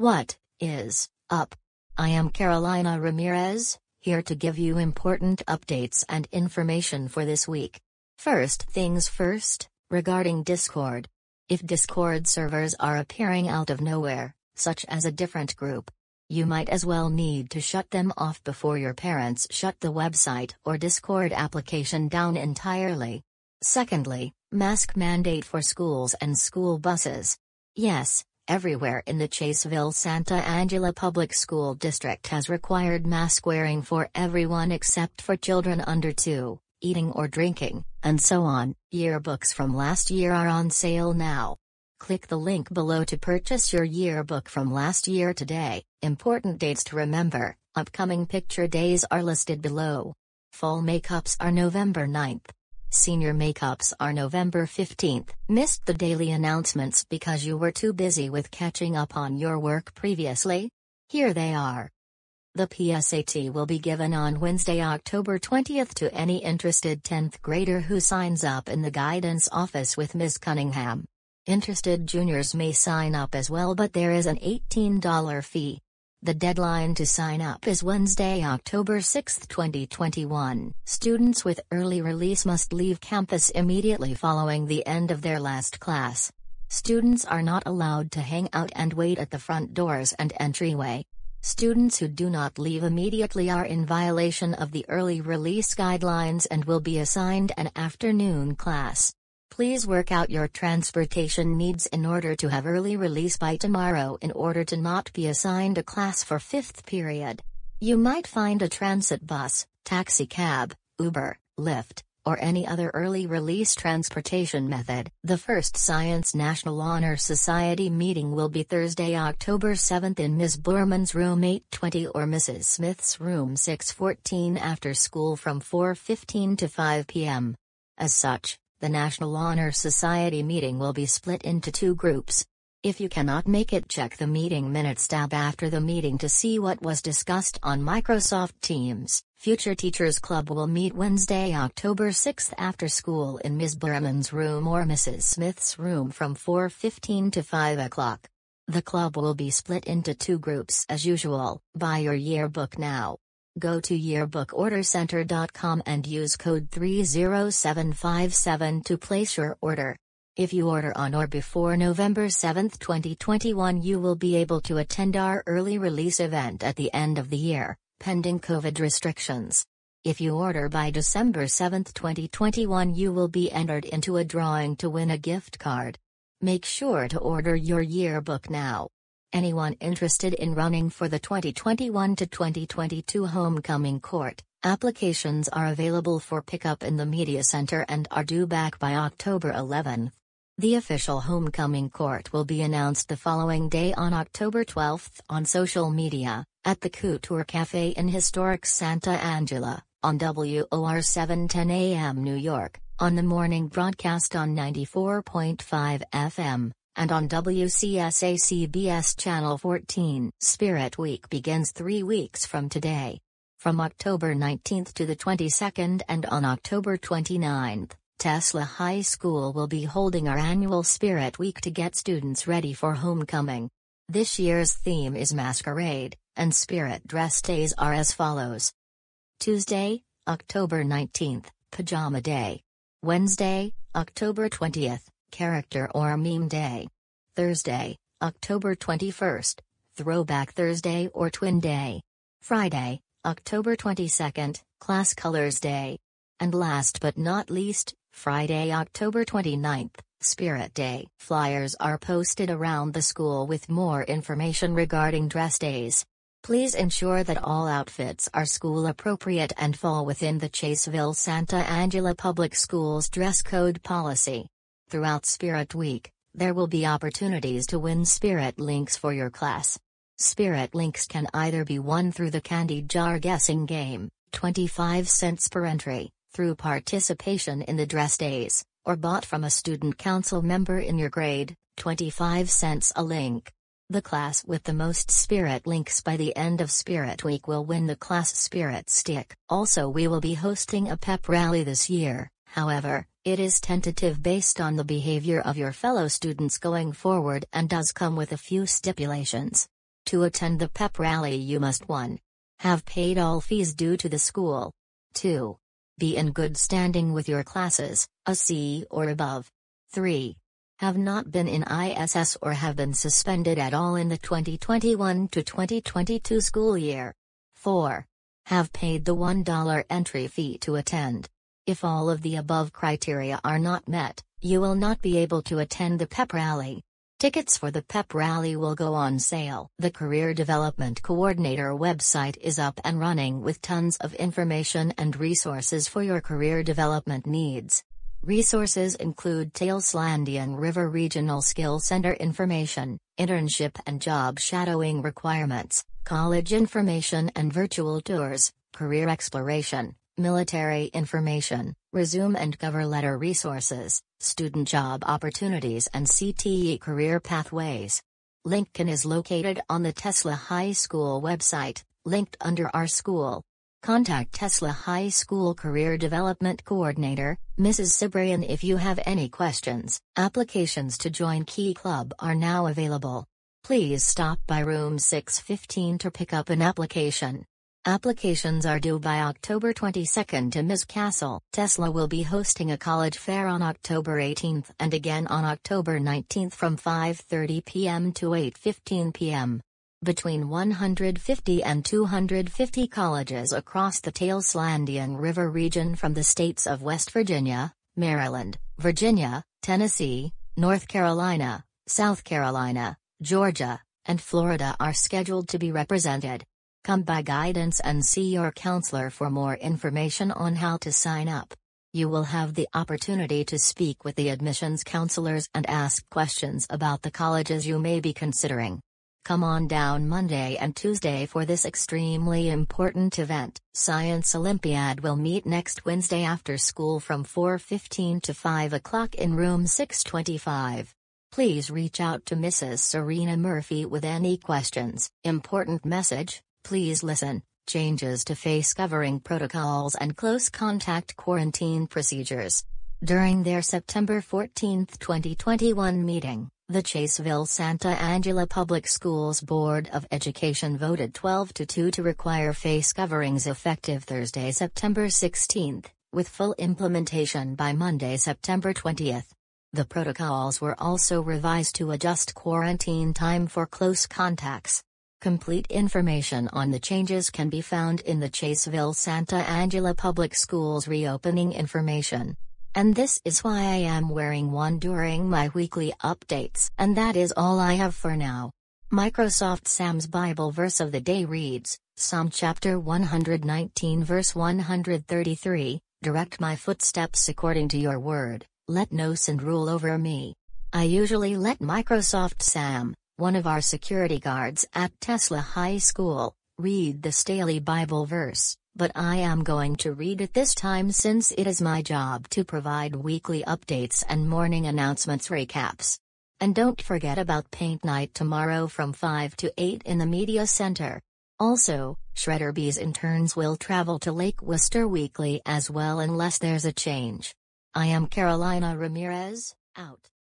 What is up? I am Carolina Ramirez, here to give you important updates and information for this week. First things first, regarding Discord. If Discord servers are appearing out of nowhere, such as a different group, you might as well need to shut them off before your parents shut the website or Discord application down entirely. Secondly, mask mandate for schools and school buses. Yes, everywhere in the Chaseville Santa Angela Public School District has required mask wearing for everyone except for children under 2, eating or drinking, and so on. Yearbooks from last year are on sale now. Click the link below to purchase your yearbook from last year today. Important dates to remember. Upcoming picture days are listed below. Fall makeups are November 9th, Senior makeups are November 15th. Missed the daily announcements because you were too busy with catching up on your work previously? Here they are. The PSAT will be given on Wednesday, October 20th to any interested 10th grader who signs up in the guidance office with Ms. Cunningham. Interested juniors may sign up as well, but there is an $18 fee. The deadline to sign up is Wednesday, October 6, 2021. Students with early release must leave campus immediately following the end of their last class. Students are not allowed to hang out and wait at the front doors and entryway. Students who do not leave immediately are in violation of the early release guidelines and will be assigned an afternoon class. Please work out your transportation needs in order to have early release by tomorrow in order to not be assigned a class for 5th period. You might find a transit bus, taxi cab, Uber, Lyft, or any other early release transportation method. The first Science National Honor Society meeting will be Thursday, October 7th in Ms. Burman's room 820 or Mrs. Smith's room 614 after school from 4:15 to 5 p.m. As such, the National Honor Society meeting will be split into two groups. If you cannot make it, check the meeting minutes tab after the meeting to see what was discussed on Microsoft Teams. Future Teachers Club will meet Wednesday, October 6th after school in Ms. Berman's room or Mrs. Smith's room from 4:15 to 5 o'clock. The club will be split into two groups as usual. Buy your yearbook now. Go to yearbookordercenter.com and use code 30757 to place your order. If you order on or before November 7, 2021, you will be able to attend our early release event at the end of the year, pending COVID restrictions. If you order by December 7, 2021, you will be entered into a drawing to win a gift card. Make sure to order your yearbook now. Anyone interested in running for the 2021 to 2022 homecoming court, applications are available for pickup in the media center and are due back by October 11. The official homecoming court will be announced the following day on October 12 on social media, at the Couture Cafe in historic Santa Angela, on WOR 710 AM New York, on the morning broadcast on 94.5 FM and on WCSA CBS Channel 14. Spirit Week begins three weeks from today. From October 19th to the 22nd and on October 29th, Tesla High School will be holding our annual Spirit Week to get students ready for homecoming. This year's theme is masquerade, and spirit dress days are as follows. Tuesday, October 19th, Pajama Day. Wednesday, October 20th, Character or Meme Day. Thursday, October 21st, Throwback Thursday or Twin Day. Friday, October 22nd, Class Colors Day. And last but not least, Friday, October 29th, Spirit Day. Flyers are posted around the school with more information regarding dress days. Please ensure that all outfits are school appropriate and fall within the Chaseville Santa Angela Public Schools dress code policy. Throughout Spirit Week, there will be opportunities to win Spirit Links for your class. Spirit Links can either be won through the Candy Jar Guessing Game, 25 cents per entry, through participation in the dress days, or bought from a student council member in your grade, 25 cents a link. The class with the most spirit links by the end of Spirit Week will win the class Spirit Stick. Also, we will be hosting a pep rally this year. However, it is tentative based on the behavior of your fellow students going forward and does come with a few stipulations. To attend the pep rally you must 1. Have paid all fees due to the school. 2. Be in good standing with your classes, a C or above. 3. Have not been in ISS or have been suspended at all in the 2021 to 2022 school year. 4. Have paid the $1 entry fee to attend. If all of the above criteria are not met, you will not be able to attend the pep rally. Tickets for the pep rally will go on sale. The Career Development Coordinator website is up and running with tons of information and resources for your career development needs. Resources include Taleslandian River Regional Skill Center information, internship and job shadowing requirements, college information and virtual tours, career exploration, military information, resume and cover letter resources, student job opportunities and CTE career pathways. Lincoln is located on the Tesla High School website, linked under our school. Contact Tesla High School Career Development Coordinator, Mrs. Cibrian if you have any questions. Applications to join Key Club are now available. Please stop by room 615 to pick up an application. Applications are due by October 22 to Ms. Castle. Tesla will be hosting a college fair on October 18 and again on October 19 from 5:30 p.m. to 8:15 p.m. Between 150 and 250 colleges across the Tailslandian River region from the states of West Virginia, Maryland, Virginia, Tennessee, North Carolina, South Carolina, Georgia, and Florida are scheduled to be represented. Come by guidance and see your counselor for more information on how to sign up. You will have the opportunity to speak with the admissions counselors and ask questions about the colleges you may be considering. Come on down Monday and Tuesday for this extremely important event. Science Olympiad will meet next Wednesday after school from 4:15 to 5 o'clock in room 625. Please reach out to Mrs. Serena Murphy with any questions. Important message Please listen. Changes to face covering protocols and close contact quarantine procedures. During their September 14, 2021 meeting, the Chaseville Santa Angela Public Schools Board of Education voted 12 to 2 to require face coverings effective Thursday, September 16, with full implementation by Monday, September 20. The protocols were also revised to adjust quarantine time for close contacts. Complete information on the changes can be found in the Chaseville Santa Angela Public Schools reopening information. And this is why I am wearing one during my weekly updates. And that is all I have for now. Microsoft Sam's Bible verse of the day reads Psalm chapter 119, verse 133 Direct my footsteps according to your word, let no sin rule over me. I usually let Microsoft Sam one of our security guards at Tesla High School, read this daily Bible verse, but I am going to read it this time since it is my job to provide weekly updates and morning announcements recaps. And don't forget about paint night tomorrow from 5 to 8 in the media center. Also, Shredder interns will travel to Lake Worcester weekly as well unless there's a change. I am Carolina Ramirez, out.